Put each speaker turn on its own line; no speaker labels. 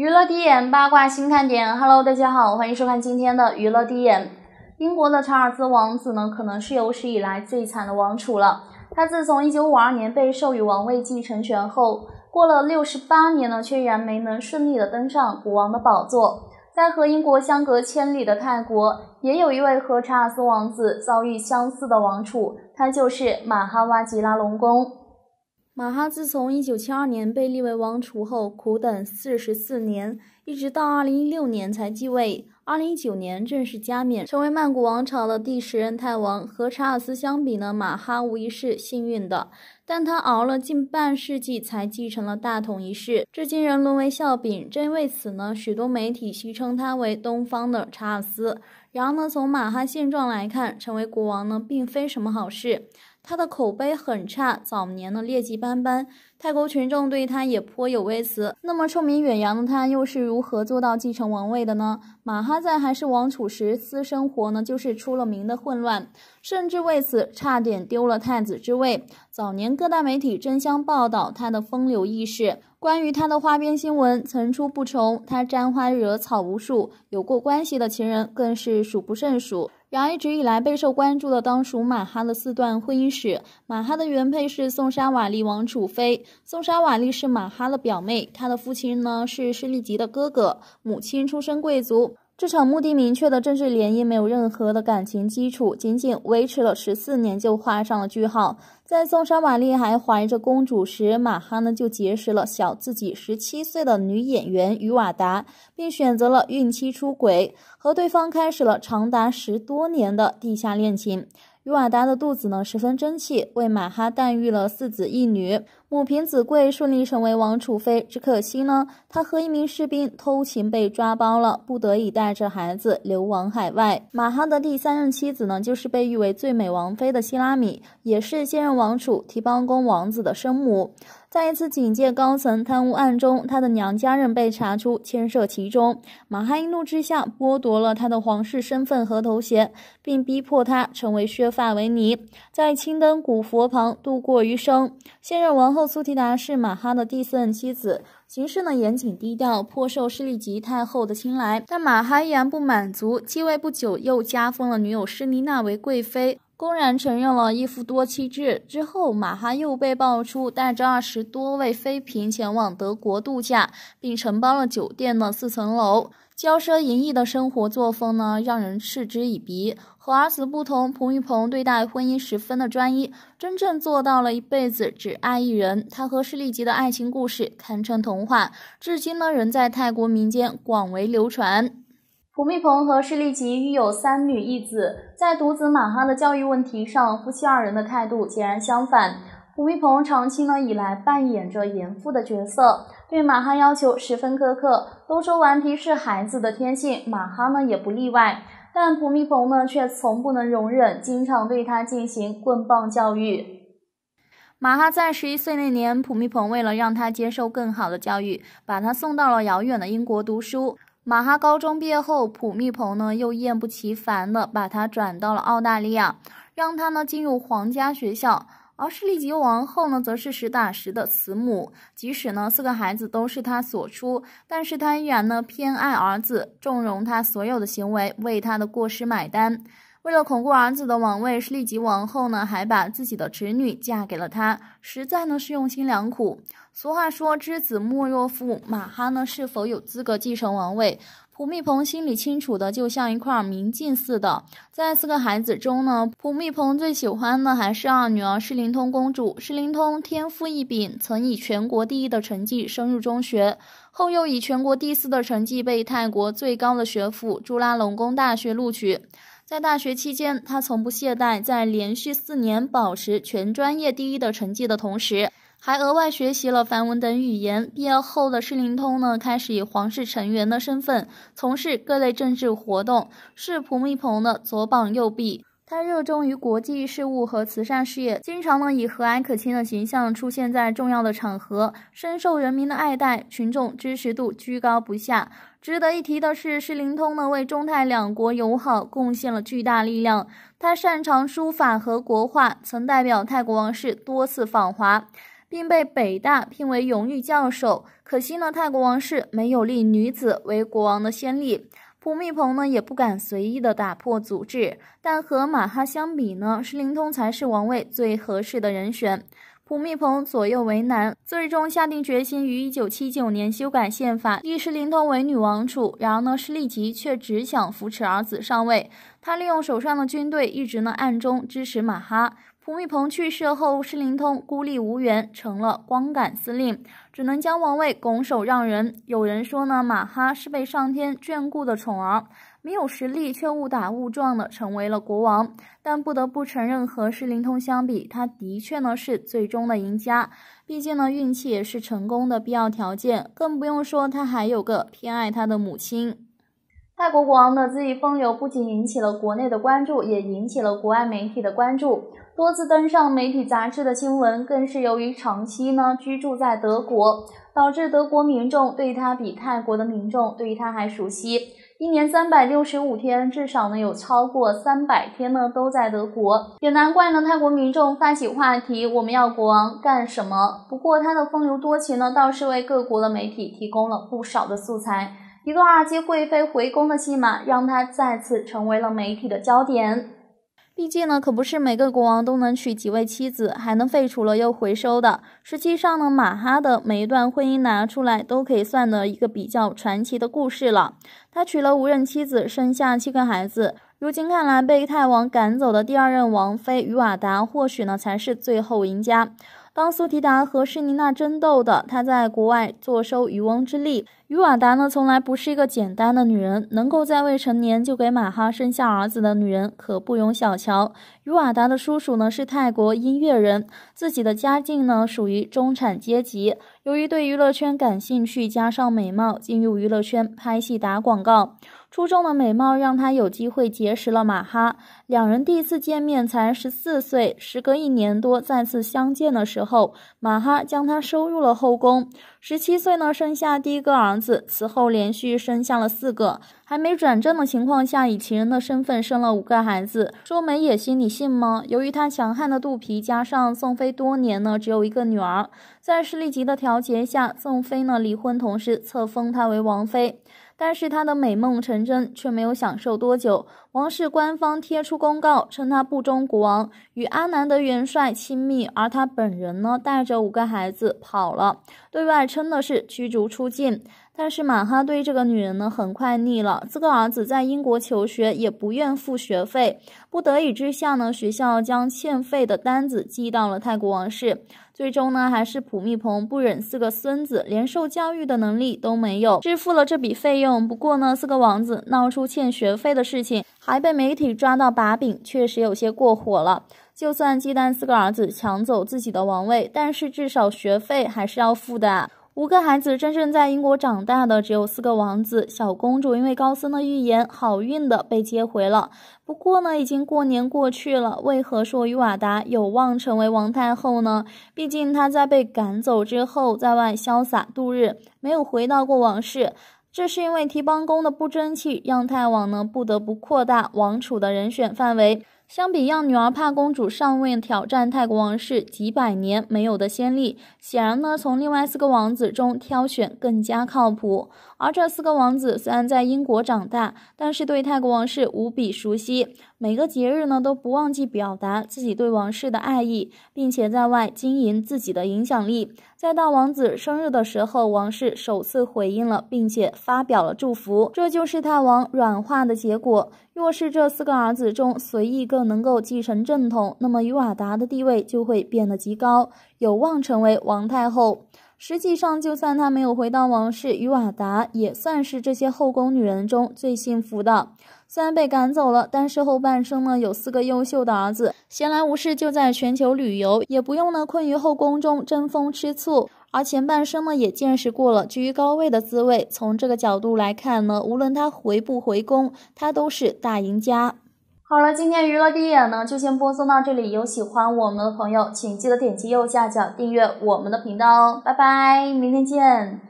娱乐第一眼八卦新看点，Hello，大家好，欢迎收看今天的娱乐第一眼。英国的查尔斯王子呢，可能是有史以来最惨的王储了。他自从1952年被授予王位继承权后，过了68年呢，却依然没能顺利的登上国王的宝座。在和英国相隔千里的泰国，也有一位和查尔斯王子遭遇相似的王储，他就是马哈哇吉拉隆宫。马哈自从一九七二年被立为王储后，苦等四十四年，一直到二零一六年才继位。二零一九年正式加冕，成为曼谷王朝的第十任太王。和查尔斯相比呢，马哈无疑是幸运的。但他熬了近半世纪才继承了大统一事，至今仍沦为笑柄。正因为此呢，许多媒体戏称他为“东方的查尔斯”。然而呢，从马哈现状来看，成为国王呢并非什么好事。他的口碑很差，早年呢劣迹斑斑。泰国群众对他也颇有微词。那么臭名远扬的他，又是如何做到继承王位的呢？马哈赞还是王储时，私生活呢就是出了名的混乱，甚至为此差点丢了太子之位。早年各大媒体争相报道他的风流轶事，关于他的花边新闻层出不穷。他沾花惹草无数，有过关系的情人更是数不胜数。然而，一直以来备受关注的，当属马哈的四段婚姻史。马哈的原配是宋莎瓦利王储妃，宋莎瓦利是马哈的表妹，他的父亲呢是施利吉的哥哥，母亲出身贵族。这场目的明确的政治联姻没有任何的感情基础，仅仅维持了十四年，就画上了句号。在宋莎玛丽还怀着公主时，马哈呢就结识了小自己十七岁的女演员于瓦达，并选择了孕期出轨，和对方开始了长达十多年的地下恋情。于瓦达的肚子呢十分争气，为马哈诞育了四子一女。母凭子贵，顺利成为王储妃。只可惜呢，她和一名士兵偷情被抓包了，不得已带着孩子流亡海外。马哈的第三任妻子呢，就是被誉为最美王妃的希拉米，也是现任王储提邦公王子的生母。在一次警戒高层贪污案中，他的娘家人被查出牵涉其中，马哈一怒之下剥夺了他的皇室身份和头衔，并逼迫他成为削发为尼，在青灯古佛旁度过余生。现任王后。苏提达是马哈的第四任妻子，行事呢严谨低调，颇受势力及太后的青睐。但马哈依然不满足，继位不久又加封了女友施妮娜为贵妃，公然承认了一夫多妻制。之后，马哈又被爆出带着二十多位妃嫔前往德国度假，并承包了酒店的四层楼。骄奢淫逸的生活作风呢，让人嗤之以鼻。和儿子不同，蒲玉蓬对待婚姻十分的专一，真正做到了一辈子只爱一人。他和施丽吉的爱情故事堪称童话，至今呢仍在泰国民间广为流传。蒲密蓬和施丽吉育有三女一子，在独子马哈的教育问题上，夫妻二人的态度截然相反。蒲密蓬长期呢以来扮演着严父的角色。对马哈要求十分苛刻，都说顽皮是孩子的天性，马哈呢也不例外。但普密蓬呢却从不能容忍，经常对他进行棍棒教育。马哈在十一岁那年，普密蓬为了让他接受更好的教育，把他送到了遥远的英国读书。马哈高中毕业后，普密蓬呢又厌不其烦地把他转到了澳大利亚，让他呢进入皇家学校。而势力吉王后呢，则是实打实的慈母。即使呢四个孩子都是他所出，但是他依然呢偏爱儿子，纵容他所有的行为，为他的过失买单。为了巩固儿子的王位，势力吉王后呢还把自己的侄女嫁给了他，实在呢是用心良苦。俗话说，知子莫若父。马哈呢是否有资格继承王位？普密蓬心里清楚的，就像一块明镜似的。在四个孩子中呢，普密蓬最喜欢的还是二女儿诗灵通公主。诗灵通天赋异禀，曾以全国第一的成绩升入中学，后又以全国第四的成绩被泰国最高的学府朱拉隆功大学录取。在大学期间，他从不懈怠，在连续四年保持全专业第一的成绩的同时。还额外学习了梵文等语言。毕业后的施灵通呢，开始以皇室成员的身份从事各类政治活动，是普密蓬的左膀右臂。他热衷于国际事务和慈善事业，经常呢以和蔼可亲的形象出现在重要的场合，深受人民的爱戴，群众支持度居高不下。值得一提的是，施灵通呢为中泰两国友好贡献了巨大力量。他擅长书法和国画，曾代表泰国王室多次访华。并被北大聘为荣誉教授。可惜呢，泰国王室没有立女子为国王的先例，普密蓬呢也不敢随意的打破组织，但和马哈相比呢，诗灵通才是王位最合适的人选。普密蓬左右为难，最终下定决心于一九七九年修改宪法，立诗灵通为女王储。然而呢，施利吉却只想扶持儿子上位，他利用手上的军队，一直呢暗中支持马哈。洪玉鹏去世后，施灵通孤立无援，成了光杆司令，只能将王位拱手让人。有人说呢，马哈是被上天眷顾的宠儿，没有实力却误打误撞的成为了国王。但不得不承认，和施灵通相比，他的确呢是最终的赢家。毕竟呢，运气也是成功的必要条件，更不用说他还有个偏爱他的母亲。泰国国王的恣意风流不仅引起了国内的关注，也引起了国外媒体的关注。多次登上媒体杂志的新闻，更是由于长期呢居住在德国，导致德国民众对他比泰国的民众对他还熟悉。一年三百六十五天，至少呢有超过三百天呢都在德国，也难怪呢泰国民众发起话题：“我们要国王干什么？”不过他的风流多情呢，倒是为各国的媒体提供了不少的素材。一个二阶贵妃回宫的戏码，让他再次成为了媒体的焦点。毕竟呢，可不是每个国王都能娶几位妻子，还能废除了又回收的。实际上呢，马哈的每一段婚姻拿出来都可以算得一个比较传奇的故事了。他娶了五任妻子，生下七个孩子。如今看来，被太王赶走的第二任王妃于瓦达，或许呢才是最后赢家。当苏提达和施妮娜争斗的，他在国外坐收渔翁之利。于瓦达呢，从来不是一个简单的女人。能够在未成年就给马哈生下儿子的女人，可不容小瞧。于瓦达的叔叔呢，是泰国音乐人，自己的家境呢，属于中产阶级。由于对娱乐圈感兴趣，加上美貌，进入娱乐圈拍戏打广告。出众的美貌让他有机会结识了马哈。两人第一次见面才十四岁，时隔一年多再次相见的时候，马哈将她收入了后宫。十七岁呢，生下第一个儿子，此后连续生下了四个。还没转正的情况下，以情人的身份生了五个孩子，说没野心，你信吗？由于他强悍的肚皮，加上宋飞多年呢只有一个女儿，在势力级的调节下，宋飞呢离婚同时册封他为王妃，但是他的美梦成真却没有享受多久。王室官方贴出公告，称他不忠国王，与阿南德元帅亲密，而他本人呢，带着五个孩子跑了，对外称的是驱逐出境。但是马哈对这个女人呢，很快腻了。四个儿子在英国求学，也不愿付学费，不得已之下呢，学校将欠费的单子寄到了泰国王室。最终呢，还是普密蓬不忍四个孙子连受教育的能力都没有，支付了这笔费用。不过呢，四个王子闹出欠学费的事情。还被媒体抓到把柄，确实有些过火了。就算忌惮四个儿子抢走自己的王位，但是至少学费还是要付的。五个孩子真正在英国长大的只有四个王子，小公主因为高僧的预言，好运的被接回了。不过呢，已经过年过去了，为何说伊瓦达有望成为王太后呢？毕竟她在被赶走之后，在外潇洒度日，没有回到过王室。这是因为提帮工的不争气，让太王呢不得不扩大王储的人选范围。相比让女儿帕公主上位挑战泰国王室几百年没有的先例，显然呢从另外四个王子中挑选更加靠谱。而这四个王子虽然在英国长大，但是对泰国王室无比熟悉，每个节日呢都不忘记表达自己对王室的爱意，并且在外经营自己的影响力。在大王子生日的时候，王室首次回应了，并且发表了祝福，这就是泰王软化的结果。若是这四个儿子中随意更个能够继承正统，那么于瓦达的地位就会变得极高，有望成为王太后。实际上，就算他没有回到王室，于瓦达也算是这些后宫女人中最幸福的。虽然被赶走了，但是后半生呢有四个优秀的儿子，闲来无事就在全球旅游，也不用呢困于后宫中争风吃醋。而前半生呢也见识过了居于高位的滋味。从这个角度来看呢，无论他回不回宫，他都是大赢家。好了，今天娱乐第一眼呢就先播送到这里。有喜欢我们的朋友，请记得点击右下角订阅我们的频道哦。拜拜，明天见。